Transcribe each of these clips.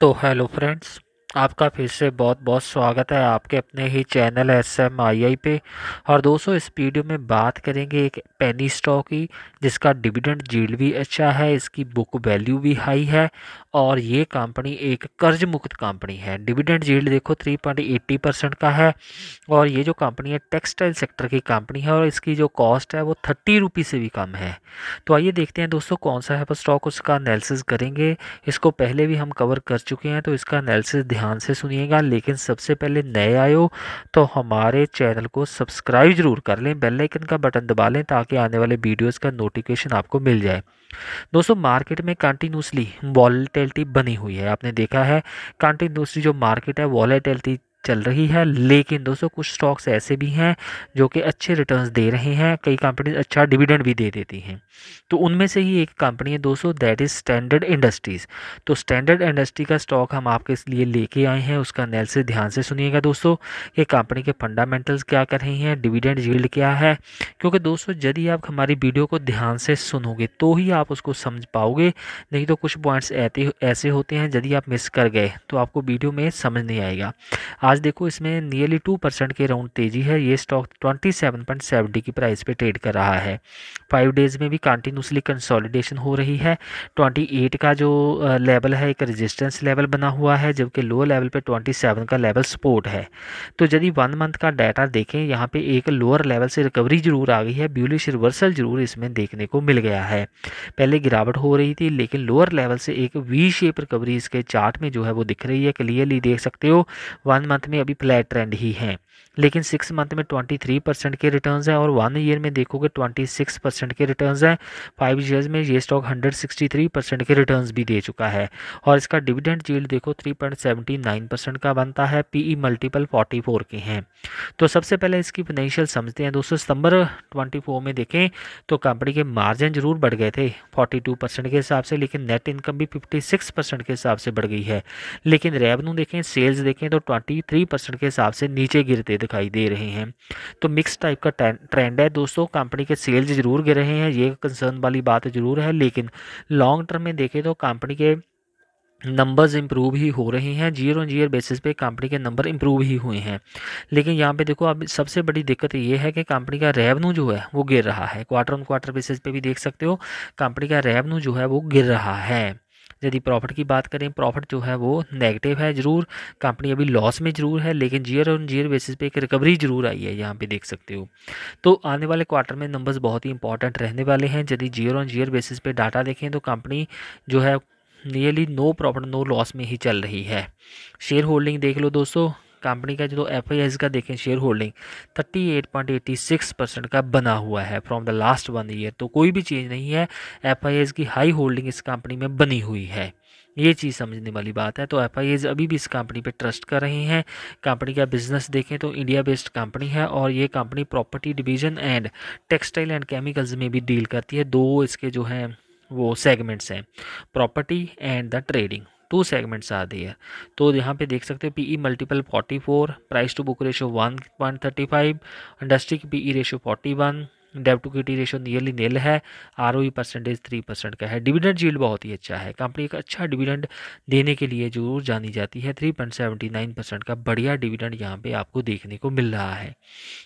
तो hello friends आपका फिर से बहुत बहुत स्वागत है आपके अपने ही channel S M I I पे और दोस्तों इस वीडियो में बात करेंगे एक पेनी स्टॉक की जिसका डिविडेंड जील भी अच्छा है इसकी बुक वैल्यू भी हाई है और ये कंपनी एक कर्ज मुक्त कंपनी है डिविडेंड जील्ड देखो थ्री पॉइंट एट्टी परसेंट का है और ये जो कंपनी है टेक्सटाइल सेक्टर की कंपनी है और इसकी जो कॉस्ट है वो थर्टी रुपी से भी कम है तो आइए देखते हैं दोस्तों कौन सा है स्टॉक उसका एनालिसिस करेंगे इसको पहले भी हम कवर कर चुके हैं तो इसका एनालिसिस ध्यान ध्यान से सुनिएगा लेकिन सबसे पहले नए आए हो तो हमारे चैनल को सब्सक्राइब जरूर कर लें बेल आइकन का बटन दबा लें ताकि आने वाले वीडियोस का नोटिफिकेशन आपको मिल जाए दोस्तों मार्केट में कंटिन्यूसली वॉलेटिलिटी बनी हुई है आपने देखा है कंटिन्यूसली जो मार्केट है वॉलेटिलिटी चल रही है लेकिन दोस्तों कुछ स्टॉक्स ऐसे भी हैं जो कि अच्छे रिटर्न्स दे रहे हैं कई कंपनी अच्छा डिविडेंड भी दे देती हैं तो उनमें से ही एक कंपनी है दोस्तों दैट इज़ स्टैंडर्ड इंडस्ट्रीज़ तो स्टैंडर्ड इंडस्ट्री का स्टॉक हम आपके लिए लेके आए हैं उसका एनालिसिस ध्यान से सुनिएगा दोस्तों ये कंपनी के फंडामेंटल्स क्या कर रही हैं डिविडेंड जील्ड क्या है क्योंकि दोस्तों यदि आप हमारी वीडियो को ध्यान से सुनोगे तो ही आप उसको समझ पाओगे नहीं तो कुछ पॉइंट्स ऐसे होते हैं यदि आप मिस कर गए तो आपको वीडियो में समझ नहीं आएगा आज आज देखो इसमें नियरली टू परसेंट के राउंड तेजी है ये stock twenty seven point seventy की प्राइस पे ट्रेड कर रहा है फाइव डेज में भी कंटिन्यूसली कंसोलिडेशन हो रही है ट्वेंटी एट का जो लेवल है एक रेजिस्टेंस लेवल बना हुआ है जबकि लोअर लेवल पे ट्वेंटी सेवन का लेवल सपोर्ट है तो यदि वन मंथ का डाटा देखें यहाँ पे एक लोअर लेवल से रिकवरी जरूर आ गई है ब्यूलिश रिवर्सल जरूर इसमें देखने को मिल गया है पहले गिरावट हो रही थी लेकिन लोअर लेवल से एक वी शेप रिकवरी इसके चार्ट में जो है वो दिख रही है क्लियरली देख सकते हो वन मंथ में अभी फ्लैट ट्रेंड ही है लेकिन सिक्स मंथ में ट्वेंटी थ्री परसेंट के रिटर्न्स हैं और वन ईयर में देखोगे ट्वेंटी सिक्स परसेंट के रिटर्न्स हैं फाइव ईयर्स में ये stock hundred sixty three percent के रिटर्न्स भी दे चुका है और इसका डिविडेंड जील देखो three point seventy nine percent का बनता है पीई मल्टीपल फोर्टी फोर के हैं तो सबसे पहले इसकी फाइनेंशियल समझते हैं दोस्तों सितंबर ट्वेंटी फोर में देखें तो कंपनी के मार्जिन जरूर बढ़ गए थे फोर्टी टू परसेंट के हिसाब से लेकिन नेट इनकम भी फिफ्टी सिक्स परसेंट के हिसाब से बढ़ गई है लेकिन रेवन्यू देखें सेल्स देखें तो ट्वेंटी थ्री परसेंट के हिसाब से नीचे गिरते दिखाई दे रहे हैं तो मिक्स टाइप का ट्रेंड है दोस्तों कंपनी के सेल्स जरूर गिर रहे हैं ये कंसर्न वाली बात जरूर है लेकिन लॉन्ग टर्म में देखें तो कंपनी के नंबर्स इंप्रूव ही हो रहे हैं जीरो ऑन जीयर बेसिस पे कंपनी के नंबर इंप्रूव ही हुए हैं लेकिन यहाँ पे देखो अब सबसे बड़ी दिक्कत ये है कि कंपनी का रेवेन्यू जो है वो गिर रहा है क्वार्टर ऑन क्वार्टर बेसिस पे भी देख सकते हो कंपनी का रेवेन्यू जो है वो गिर रहा है यदि प्रॉफिट की बात करें प्रॉफिट जो है वो नेगेटिव है ज़रूर कंपनी अभी लॉस में ज़रूर है लेकिन जीयर ऑन जीयर बेसिस पे एक रिकवरी ज़रूर आई है यहाँ पे देख सकते हो तो आने वाले क्वार्टर में नंबर्स बहुत ही इंपॉर्टेंट रहने वाले हैं यदि जीयर ऑन जीयर बेसिस पे डाटा देखें तो कंपनी जो है nearly no profit no loss में ही चल रही है शेयर होल्डिंग देख लो दोस्तों कंपनी का जो एफ आई का देखें share holding thirty eight point eighty six percent का बना हुआ है from the last one year तो कोई भी चेंज नहीं है एफ की हाई होल्डिंग इस कंपनी में बनी हुई है ये चीज़ समझने वाली बात है तो एफ अभी भी इस कंपनी पे ट्रस्ट कर रहे हैं कंपनी का बिजनेस देखें तो इंडिया बेस्ड कंपनी है और ये company property division and textile and chemicals में भी डील करती है दो इसके जो हैं वो सेगमेंट्स हैं property and the trading two segments आ रही है तो यहाँ पे देख सकते हो P E multiple forty four price to book ratio one point thirty five industry की P E ratio forty one debt to equity ratio nearly nil है R O percentage three percent का है डिविडेंड जील्ड बहुत ही अच्छा है company एक अच्छा dividend देने के लिए जरूर जानी जाती है three point seventy nine percent का बढ़िया डिविडेंड यहाँ पे आपको देखने को मिल रहा है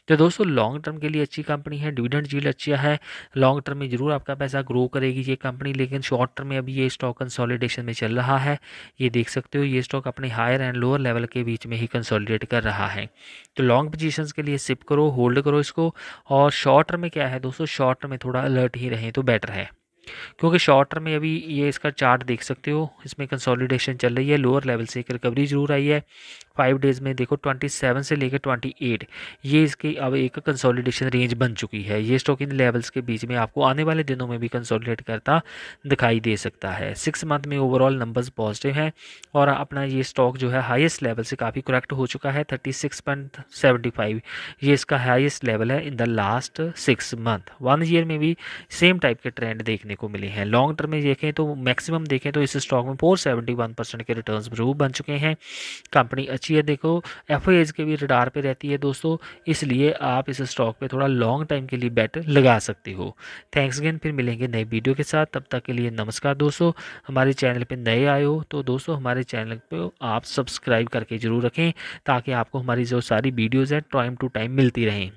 तो दोस्तों लॉन्ग टर्म के लिए अच्छी कंपनी है डिविडेंड जील्ड अच्छा है लॉन्ग टर्म में जरूर आपका पैसा ग्रो करेगी ये कंपनी लेकिन शॉर्ट टर्म में अभी ये स्टॉक कंसॉलिडेशन में चल रहा है ये देख सकते हो ये स्टॉक अपने हायर एंड लोअर लेवल के बीच में ही कंसॉलिडेट कर रहा है तो लॉन्ग पोजिशन के लिए सिप करो होल्ड करो इसको और शॉर्ट टर्म में क्या है दोस्तों शॉर्ट टर्म में थोड़ा अलर्ट ही रहें तो बेटर है क्योंकि शॉर्ट टर्म में अभी ये इसका चार्ट देख सकते हो इसमें कंसोलिडेशन चल रही है लोअर लेवल से एक रिकवरी जरूर आई है फाइव डेज़ में देखो ट्वेंटी सेवन से लेकर ट्वेंटी एट ये इसकी अब एक कंसोलिडेशन रेंज बन चुकी है ये स्टॉक इन लेवल्स के बीच में आपको आने वाले दिनों में भी कंसोलिडेट करता दिखाई दे सकता है सिक्स मंथ में ओवरऑल नंबर्स पॉजिटिव हैं और अपना ये स्टॉक जो है हाईएस्ट लेवल से काफ़ी करेक्ट हो चुका है thirty six point seventy five ये इसका हाइस्ट लेवल है in the last six month one year में भी सेम टाइप के ट्रेंड देखने को मिले हैं लॉन्ग टर्म में देखें तो मैक्सिमम देखें तो इस स्टॉक में फोर सेवेंटी वन परसेंट के रिटर्न जरूर बन चुके हैं कंपनी अच्छी है देखो एफ के भी रडार पे रहती है दोस्तों इसलिए आप इस स्टॉक पे थोड़ा लॉन्ग टाइम के लिए बेट लगा सकते हो थैंक्स अगेन फिर मिलेंगे नए वीडियो के साथ तब तक के लिए नमस्कार दोस्तों हमारे चैनल पर नए आए हो तो दोस्तों हमारे चैनल पर आप सब्सक्राइब करके ज़रूर रखें ताकि आपको हमारी जो सारी वीडियोज़ हैं टाइम टू टाइम मिलती रहें